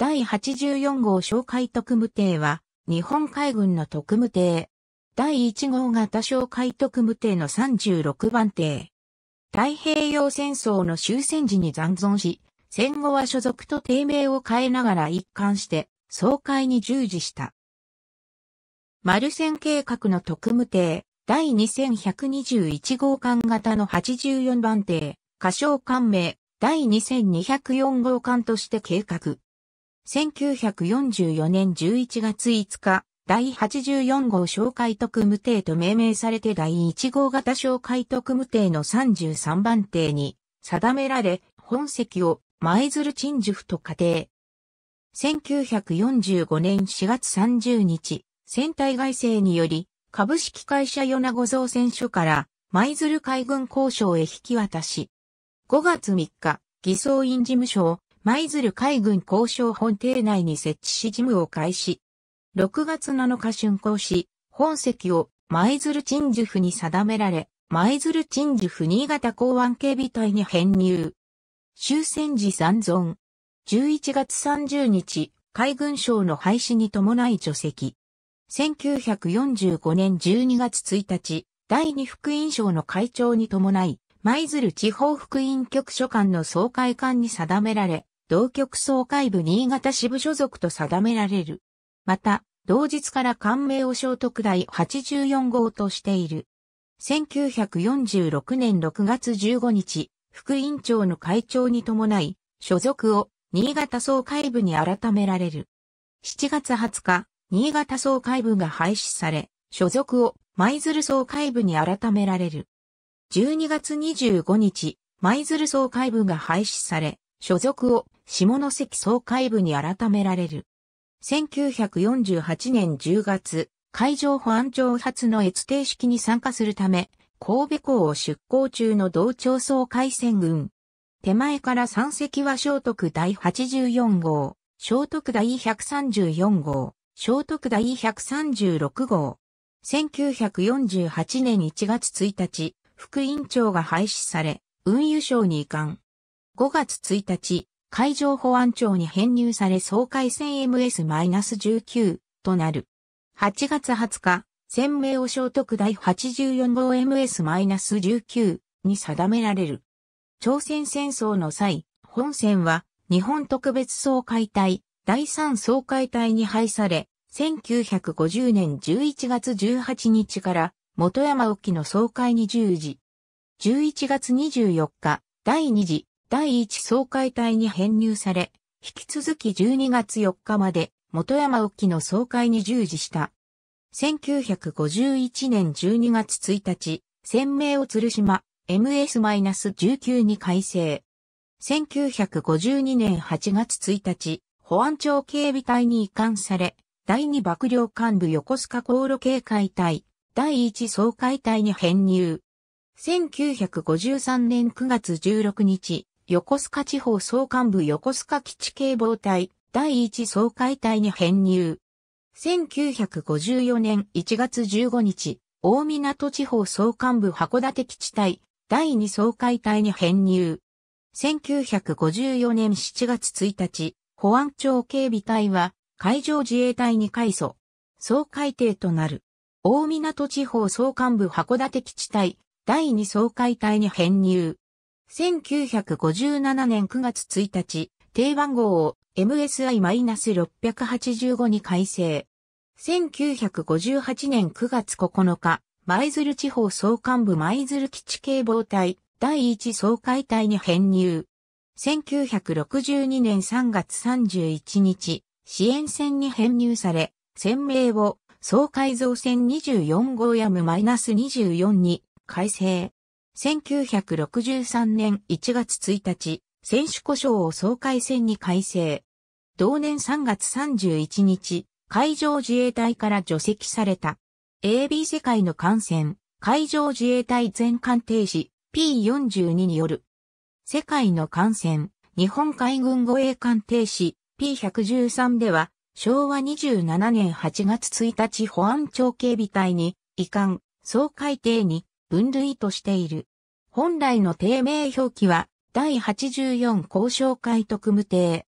第84号哨戒特務艇は、日本海軍の特務艇。第1号型哨戒特務艇の36番艇。太平洋戦争の終戦時に残存し、戦後は所属と定名を変えながら一貫して、総会に従事した。マルセン計画の特務艇、第2121号艦型の84番艇、仮称艦名、第2204号艦として計画。1944年11月5日、第84号小海特務艇と命名されて第1号型小海特務艇の33番艇に定められ、本籍を舞鶴鎮守府と仮定。1945年4月30日、船体外政により、株式会社米子造船所から舞鶴海軍交渉へ引き渡し。5月3日、偽装院事務所を舞鶴海軍交渉本邸内に設置し事務を開始。6月7日竣工し、本籍を舞鶴鎮守府に定められ、舞鶴鎮守府新潟港湾警備隊に編入。終戦時残存。11月30日、海軍省の廃止に伴い除籍。1945年12月1日、第二福音省の会長に伴い、舞鶴地方福音局所管の総会館に定められ、同局総会部新潟支部所属と定められる。また、同日から官名を聖徳第84号としている。1946年6月15日、副委員長の会長に伴い、所属を新潟総会部に改められる。7月20日、新潟総会部が廃止され、所属を舞鶴総会部に改められる。12月25日、舞鶴総会部が廃止され、所属を下関総会部に改められる。1948年10月、海上保安庁発の越定式に参加するため、神戸港を出港中の同調総海戦軍。手前から3隻は聖徳第84号、聖徳第134号、聖徳第136号。1948年1月1日、副委員長が廃止され、運輸省に移管。5月1日、海上保安庁に編入され総海戦 MS-19 となる。8月20日、鮮明を聖徳第84号 MS-19 に定められる。朝鮮戦争の際、本戦は日本特別総会隊第3総会隊に配され、1950年11月18日から元山沖の総会に従事。11月24日、第2次第一総会隊に編入され、引き続き12月4日まで元山沖の総会に従事した。1951年12月1日、鮮明を鶴島 MS-19 に改正。1952年8月1日、保安庁警備隊に移管され、第2幕僚幹部横須賀航路警戒隊、第1総会隊に編入。1953年9月16日、横須賀地方総監部横須賀基地警防隊第1総会隊に編入。1954年1月15日、大港地方総監部函館基地隊第2総会隊に編入。1954年7月1日、保安庁警備隊は海上自衛隊に改組、総会艇となる。大港地方総監部函館基地隊第2総会隊に編入。1957年9月1日、定番号を MSI-685 に改正。1958年9月9日、舞鶴地方総監部舞鶴基地警防隊第1総会隊に編入。1962年3月31日、支援船に編入され、船名を総改造船24号やむ -24 に改正。1963年1月1日、選手故障を総会戦に改正。同年3月31日、海上自衛隊から除籍された。AB 世界の艦船、海上自衛隊全艦停止 P42 による。世界の艦船、日本海軍護衛艦停止 P113 では、昭和27年8月1日保安庁警備隊に、移管、総海艇に、分類としている。本来の定名表記は、第84交渉会特務艇。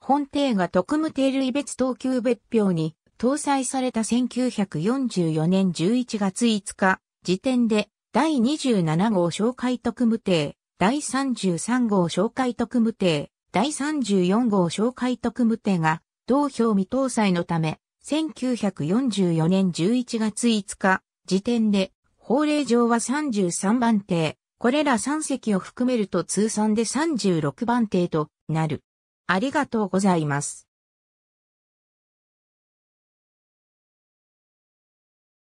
本艇が特務艇類別等級別表に搭載された1944年11月5日時点で第27号紹介特務艇、第33号紹介特務艇、第34号紹介特務艇が同表未搭載のため1944年11月5日時点で法令上は33番艇。これら3隻を含めると通算で36番艇となる。ありがとうございます。